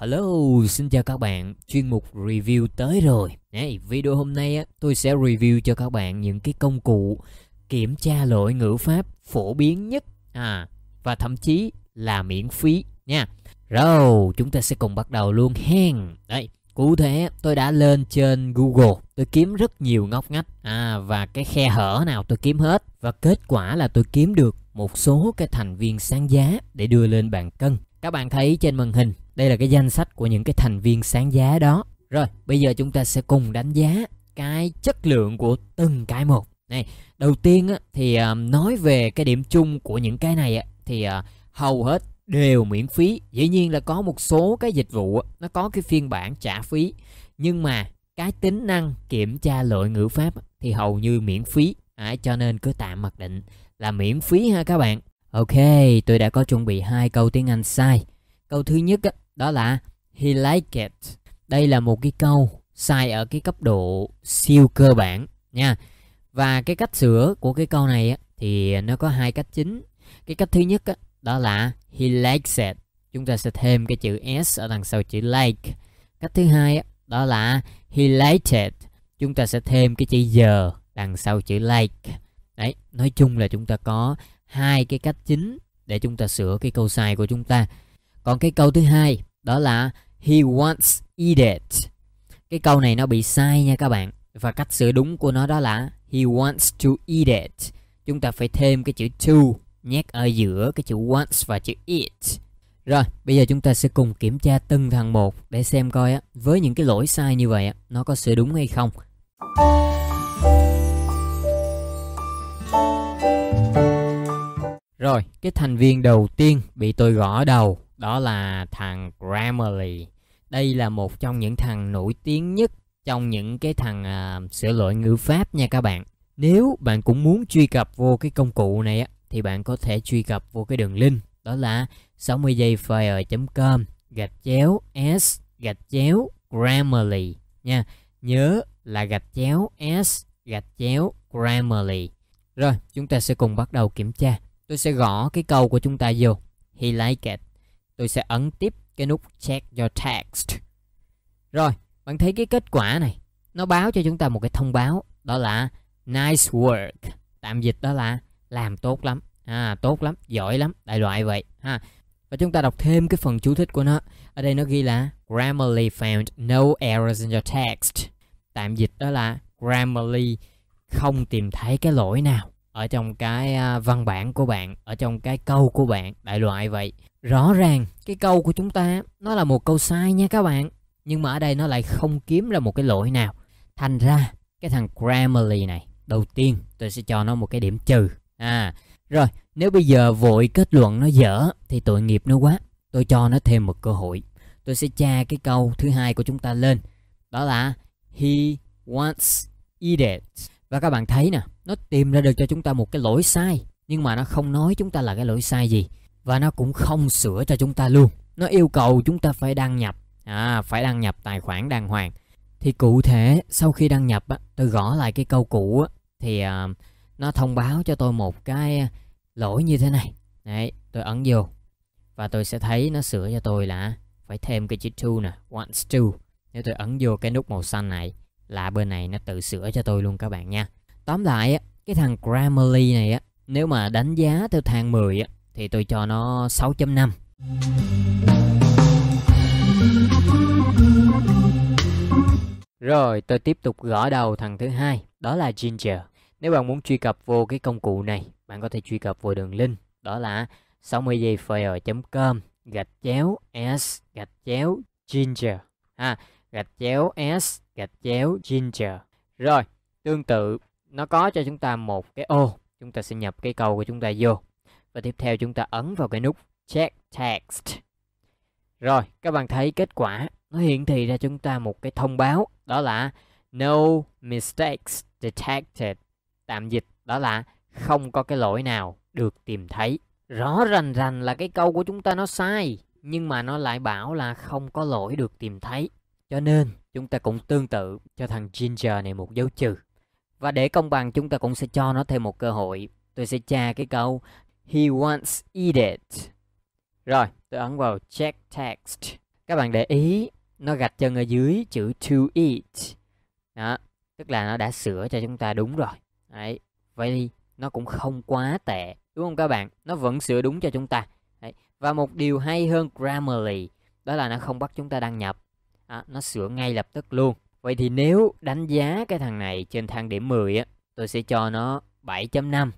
Hello, xin chào các bạn, chuyên mục review tới rồi. Đấy, video hôm nay á, tôi sẽ review cho các bạn những cái công cụ kiểm tra lỗi ngữ pháp phổ biến nhất à và thậm chí là miễn phí nha. Rồi, chúng ta sẽ cùng bắt đầu luôn hen. Đấy, cụ thể tôi đã lên trên Google, tôi kiếm rất nhiều ngóc ngách à và cái khe hở nào tôi kiếm hết và kết quả là tôi kiếm được một số cái thành viên sáng giá để đưa lên bàn cân các bạn thấy trên màn hình, đây là cái danh sách của những cái thành viên sáng giá đó. Rồi, bây giờ chúng ta sẽ cùng đánh giá cái chất lượng của từng cái một. Này, đầu tiên á, thì à, nói về cái điểm chung của những cái này á, thì à, hầu hết đều miễn phí. Dĩ nhiên là có một số cái dịch vụ nó có cái phiên bản trả phí, nhưng mà cái tính năng kiểm tra lỗi ngữ pháp thì hầu như miễn phí. À, cho nên cứ tạm mặc định là miễn phí ha các bạn Ok, tôi đã có chuẩn bị hai câu tiếng Anh sai. Câu thứ nhất đó là he like it. Đây là một cái câu sai ở cái cấp độ siêu cơ bản nha. Và cái cách sửa của cái câu này thì nó có hai cách chính. Cái cách thứ nhất đó là he likes it. Chúng ta sẽ thêm cái chữ s ở đằng sau chữ like. Cách thứ hai đó là he liked it. Chúng ta sẽ thêm cái chữ giờ đằng sau chữ like. Đấy, nói chung là chúng ta có hai cái cách chính để chúng ta sửa cái câu sai của chúng ta còn cái câu thứ hai đó là he wants eat it cái câu này nó bị sai nha các bạn và cách sửa đúng của nó đó là he wants to eat it chúng ta phải thêm cái chữ to nhét ở giữa cái chữ wants và chữ it rồi, bây giờ chúng ta sẽ cùng kiểm tra từng thằng một để xem coi á, với những cái lỗi sai như vậy á, nó có sửa đúng hay không. Rồi, cái thành viên đầu tiên bị tôi gõ đầu đó là thằng Grammarly. Đây là một trong những thằng nổi tiếng nhất trong những cái thằng uh, sửa lỗi ngữ pháp nha các bạn. Nếu bạn cũng muốn truy cập vô cái công cụ này á thì bạn có thể truy cập vô cái đường link đó là 60 giây file com gạch chéo s gạch chéo Grammarly nha. Nhớ là gạch chéo s gạch chéo Grammarly. Rồi, chúng ta sẽ cùng bắt đầu kiểm tra Tôi sẽ gõ cái câu của chúng ta vô. He like it. Tôi sẽ ấn tiếp cái nút check your text. Rồi, bạn thấy cái kết quả này. Nó báo cho chúng ta một cái thông báo. Đó là nice work. Tạm dịch đó là làm tốt lắm. À, tốt lắm, giỏi lắm, đại loại vậy. Ha. Và chúng ta đọc thêm cái phần chú thích của nó. Ở đây nó ghi là Grammarly found no errors in your text. Tạm dịch đó là Grammarly không tìm thấy cái lỗi nào ở trong cái à, văn bản của bạn ở trong cái câu của bạn đại loại vậy rõ ràng cái câu của chúng ta nó là một câu sai nha các bạn nhưng mà ở đây nó lại không kiếm ra một cái lỗi nào thành ra cái thằng grammarly này đầu tiên tôi sẽ cho nó một cái điểm trừ à rồi nếu bây giờ vội kết luận nó dở thì tội nghiệp nó quá tôi cho nó thêm một cơ hội tôi sẽ tra cái câu thứ hai của chúng ta lên đó là he wants eat it và các bạn thấy nè nó tìm ra được cho chúng ta một cái lỗi sai nhưng mà nó không nói chúng ta là cái lỗi sai gì và nó cũng không sửa cho chúng ta luôn nó yêu cầu chúng ta phải đăng nhập à, phải đăng nhập tài khoản đàng hoàng thì cụ thể sau khi đăng nhập tôi gõ lại cái câu cũ thì à, nó thông báo cho tôi một cái lỗi như thế này đấy tôi ấn vô và tôi sẽ thấy nó sửa cho tôi là phải thêm cái chữ to nè wants to nếu tôi ấn vô cái nút màu xanh này là bên này nó tự sửa cho tôi luôn các bạn nha Tóm lại á, cái thằng Grammarly này á, nếu mà đánh giá theo thang 10 á, thì tôi cho nó 6.5. Rồi, tôi tiếp tục gõ đầu thằng thứ hai, đó là Ginger. Nếu bạn muốn truy cập vô cái công cụ này, bạn có thể truy cập vào đường link, đó là 60 giây com gạch chéo s gạch chéo ginger ha à, gạch chéo s gạch chéo ginger rồi tương tự nó có cho chúng ta một cái ô chúng ta sẽ nhập cái câu của chúng ta vô và tiếp theo chúng ta ấn vào cái nút check text rồi các bạn thấy kết quả nó hiển thị ra chúng ta một cái thông báo đó là no mistakes detected tạm dịch đó là không có cái lỗi nào được tìm thấy rõ rành rành là cái câu của chúng ta nó sai nhưng mà nó lại bảo là không có lỗi được tìm thấy cho nên chúng ta cũng tương tự cho thằng ginger này một dấu trừ và để công bằng chúng ta cũng sẽ cho nó thêm một cơ hội. Tôi sẽ tra cái câu He wants eat it. Rồi, tôi ấn vào check text. Các bạn để ý, nó gạch chân ở dưới chữ to eat. Đó, tức là nó đã sửa cho chúng ta đúng rồi. Đấy, vậy nó cũng không quá tệ. Đúng không các bạn? Nó vẫn sửa đúng cho chúng ta. Đấy. Và một điều hay hơn Grammarly đó là nó không bắt chúng ta đăng nhập. À, nó sửa ngay lập tức luôn. Vậy thì nếu đánh giá cái thằng này trên thang điểm 10 á, tôi sẽ cho nó 7.5.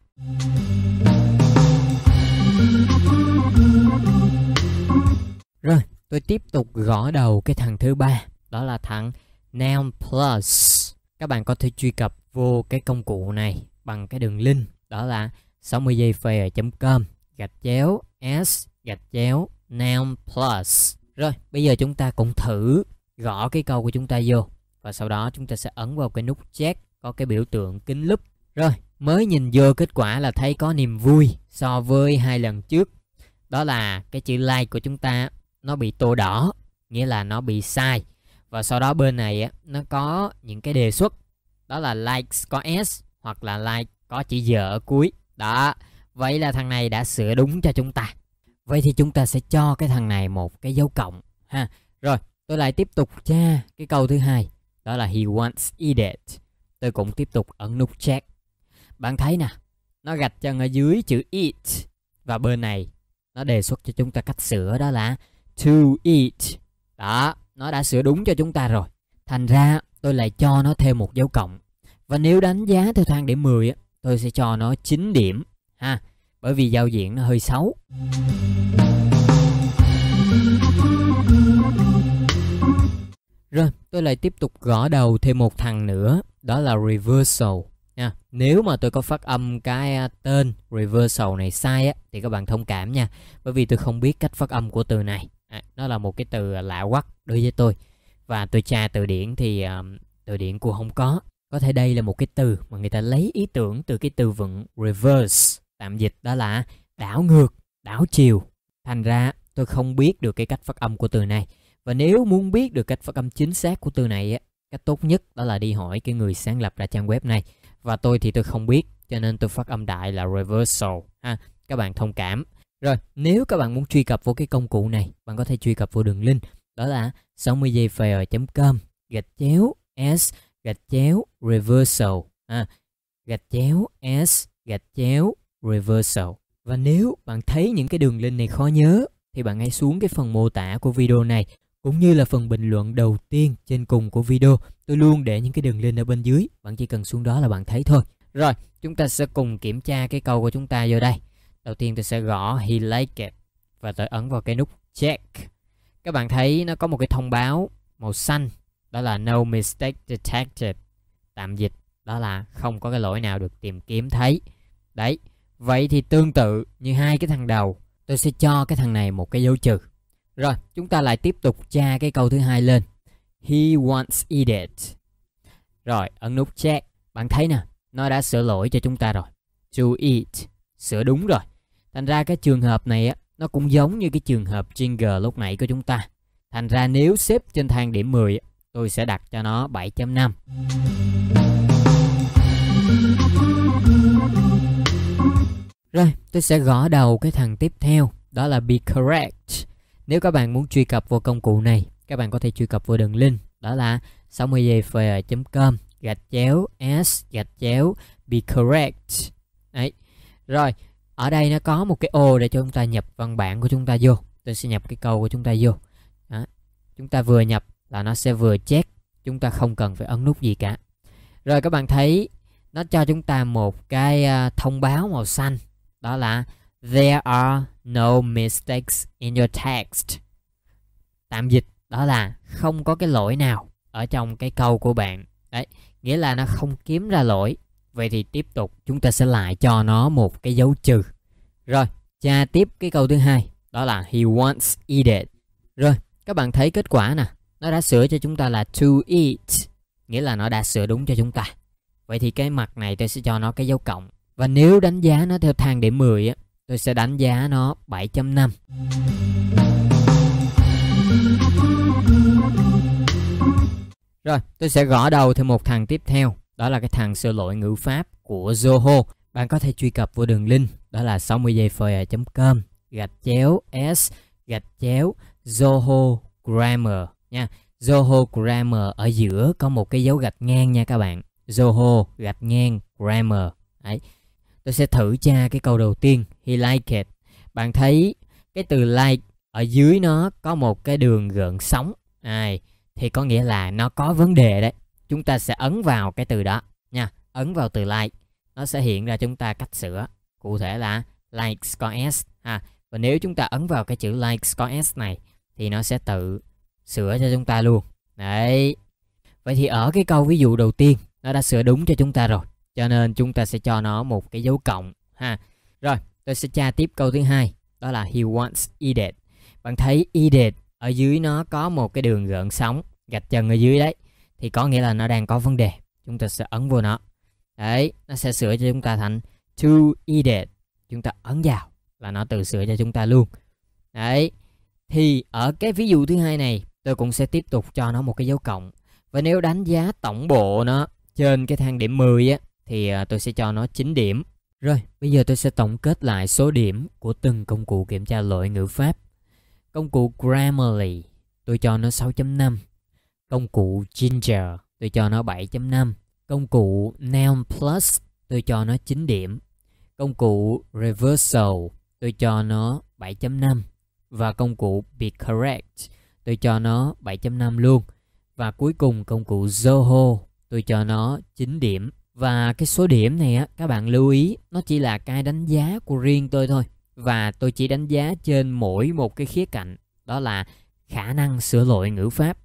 Rồi, tôi tiếp tục gõ đầu cái thằng thứ ba, đó là thằng Noun Plus. Các bạn có thể truy cập vô cái công cụ này bằng cái đường link đó là 60 giây com gạch chéo s gạch chéo noun plus. Rồi, bây giờ chúng ta cũng thử gõ cái câu của chúng ta vô và sau đó chúng ta sẽ ấn vào cái nút check có cái biểu tượng kính lúp rồi mới nhìn vô kết quả là thấy có niềm vui so với hai lần trước đó là cái chữ like của chúng ta nó bị tô đỏ nghĩa là nó bị sai và sau đó bên này nó có những cái đề xuất đó là likes có s hoặc là like có chữ giờ ở cuối đó vậy là thằng này đã sửa đúng cho chúng ta vậy thì chúng ta sẽ cho cái thằng này một cái dấu cộng ha rồi tôi lại tiếp tục tra cái câu thứ hai đó là he wants eat. it tôi cũng tiếp tục ấn nút check bạn thấy nè nó gạch chân ở dưới chữ eat và bên này nó đề xuất cho chúng ta cách sửa đó là to eat. đó nó đã sửa đúng cho chúng ta rồi thành ra tôi lại cho nó thêm một dấu cộng và nếu đánh giá theo thang điểm 10 tôi sẽ cho nó 9 điểm ha bởi vì giao diện nó hơi xấu Rồi, tôi lại tiếp tục gõ đầu thêm một thằng nữa, đó là reversal. Nha. Nếu mà tôi có phát âm cái à, tên reversal này sai á, thì các bạn thông cảm nha. Bởi vì tôi không biết cách phát âm của từ này. À, nó là một cái từ à, lạ quắc đối với tôi. Và tôi tra từ điển thì um, từ điển của không có. Có thể đây là một cái từ mà người ta lấy ý tưởng từ cái từ vựng reverse, tạm dịch đó là đảo ngược, đảo chiều. Thành ra tôi không biết được cái cách phát âm của từ này và nếu muốn biết được cách phát âm chính xác của từ này á, cách tốt nhất đó là đi hỏi cái người sáng lập ra trang web này. Và tôi thì tôi không biết, cho nên tôi phát âm đại là reversal ha. Các bạn thông cảm. Rồi, nếu các bạn muốn truy cập vào cái công cụ này, bạn có thể truy cập vào đường link đó là 60 giây com gạch chéo s gạch chéo reversal à, gạch chéo s gạch chéo reversal và nếu bạn thấy những cái đường link này khó nhớ thì bạn hãy xuống cái phần mô tả của video này cũng như là phần bình luận đầu tiên trên cùng của video. Tôi luôn để những cái đường link ở bên dưới, bạn chỉ cần xuống đó là bạn thấy thôi. Rồi, chúng ta sẽ cùng kiểm tra cái câu của chúng ta vô đây. Đầu tiên tôi sẽ gõ he like it và tôi ấn vào cái nút check. Các bạn thấy nó có một cái thông báo màu xanh đó là no mistake detected. Tạm dịch đó là không có cái lỗi nào được tìm kiếm thấy. Đấy, vậy thì tương tự như hai cái thằng đầu, tôi sẽ cho cái thằng này một cái dấu trừ. Rồi, chúng ta lại tiếp tục tra cái câu thứ hai lên. He wants it. Rồi, ấn nút check. Bạn thấy nè, nó đã sửa lỗi cho chúng ta rồi. To eat. Sửa đúng rồi. Thành ra cái trường hợp này á, nó cũng giống như cái trường hợp Jingle lúc nãy của chúng ta. Thành ra nếu xếp trên thang điểm 10, tôi sẽ đặt cho nó 7.5. Rồi, tôi sẽ gõ đầu cái thằng tiếp theo, đó là be correct. Nếu các bạn muốn truy cập vào công cụ này, các bạn có thể truy cập vào đường link đó là 60giây.com gạch chéo s gạch chéo be correct. Đấy. Rồi, ở đây nó có một cái ô để cho chúng ta nhập văn bản của chúng ta vô. Tôi sẽ nhập cái câu của chúng ta vô. Đó. Chúng ta vừa nhập là nó sẽ vừa check, chúng ta không cần phải ấn nút gì cả. Rồi các bạn thấy nó cho chúng ta một cái à, thông báo màu xanh đó là There are no mistakes in your text. Tạm dịch đó là không có cái lỗi nào ở trong cái câu của bạn. Đấy, nghĩa là nó không kiếm ra lỗi. Vậy thì tiếp tục chúng ta sẽ lại cho nó một cái dấu trừ. Rồi, tra tiếp cái câu thứ hai đó là he wants eat it. Rồi, các bạn thấy kết quả nè, nó đã sửa cho chúng ta là to eat, nghĩa là nó đã sửa đúng cho chúng ta. Vậy thì cái mặt này tôi sẽ cho nó cái dấu cộng. Và nếu đánh giá nó theo thang điểm 10 á, Tôi sẽ đánh giá nó 7.5 Rồi tôi sẽ gõ đầu thêm một thằng tiếp theo Đó là cái thằng sơ lỗi ngữ pháp của Zoho Bạn có thể truy cập vô đường link Đó là 60 giây phơi.com à Gạch chéo S Gạch chéo Zoho Grammar nha Zoho Grammar ở giữa có một cái dấu gạch ngang nha các bạn Zoho gạch ngang Grammar Đấy. Tôi sẽ thử tra cái câu đầu tiên he like it bạn thấy cái từ like ở dưới nó có một cái đường gợn sóng này thì có nghĩa là nó có vấn đề đấy chúng ta sẽ ấn vào cái từ đó nha ấn vào từ like nó sẽ hiện ra chúng ta cách sửa cụ thể là likes có s ha và nếu chúng ta ấn vào cái chữ likes có s này thì nó sẽ tự sửa cho chúng ta luôn đấy vậy thì ở cái câu ví dụ đầu tiên nó đã sửa đúng cho chúng ta rồi cho nên chúng ta sẽ cho nó một cái dấu cộng ha rồi tôi sẽ tra tiếp câu thứ hai đó là he wants it bạn thấy it ở dưới nó có một cái đường gợn sóng gạch chân ở dưới đấy thì có nghĩa là nó đang có vấn đề chúng ta sẽ ấn vô nó đấy nó sẽ sửa cho chúng ta thành to it chúng ta ấn vào là nó tự sửa cho chúng ta luôn đấy thì ở cái ví dụ thứ hai này tôi cũng sẽ tiếp tục cho nó một cái dấu cộng và nếu đánh giá tổng bộ nó trên cái thang điểm 10 á thì à, tôi sẽ cho nó 9 điểm rồi, bây giờ tôi sẽ tổng kết lại số điểm của từng công cụ kiểm tra lỗi ngữ pháp. Công cụ Grammarly, tôi cho nó 6.5. Công cụ Ginger, tôi cho nó 7.5. Công cụ Noun Plus, tôi cho nó 9 điểm. Công cụ Reversal, tôi cho nó 7.5. Và công cụ Be Correct, tôi cho nó 7.5 luôn. Và cuối cùng công cụ Zoho, tôi cho nó 9 điểm. Và cái số điểm này á, các bạn lưu ý nó chỉ là cái đánh giá của riêng tôi thôi. Và tôi chỉ đánh giá trên mỗi một cái khía cạnh đó là khả năng sửa lỗi ngữ pháp.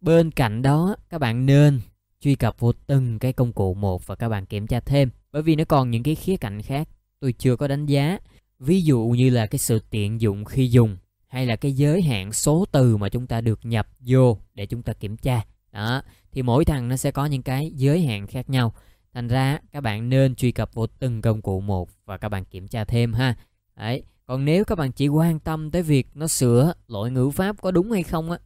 Bên cạnh đó các bạn nên truy cập vô từng cái công cụ một và các bạn kiểm tra thêm. Bởi vì nó còn những cái khía cạnh khác tôi chưa có đánh giá. Ví dụ như là cái sự tiện dụng khi dùng hay là cái giới hạn số từ mà chúng ta được nhập vô để chúng ta kiểm tra. Đó, thì mỗi thằng nó sẽ có những cái giới hạn khác nhau thành ra các bạn nên truy cập vào từng công cụ một và các bạn kiểm tra thêm ha đấy còn nếu các bạn chỉ quan tâm tới việc nó sửa lỗi ngữ pháp có đúng hay không á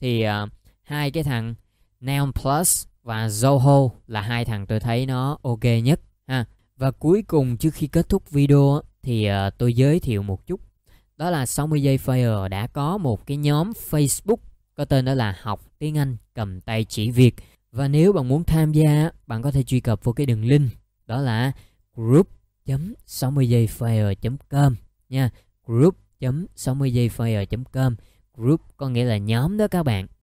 thì uh, hai cái thằng Neon Plus và Zoho là hai thằng tôi thấy nó ok nhất ha. Và cuối cùng trước khi kết thúc video thì uh, tôi giới thiệu một chút. Đó là 60 giây Fire đã có một cái nhóm Facebook có tên đó là học tiếng Anh cầm tay chỉ việc và nếu bạn muốn tham gia, bạn có thể truy cập vào cái đường link đó là group.60dayfire.com nha. group.60dayfire.com. Group có nghĩa là nhóm đó các bạn.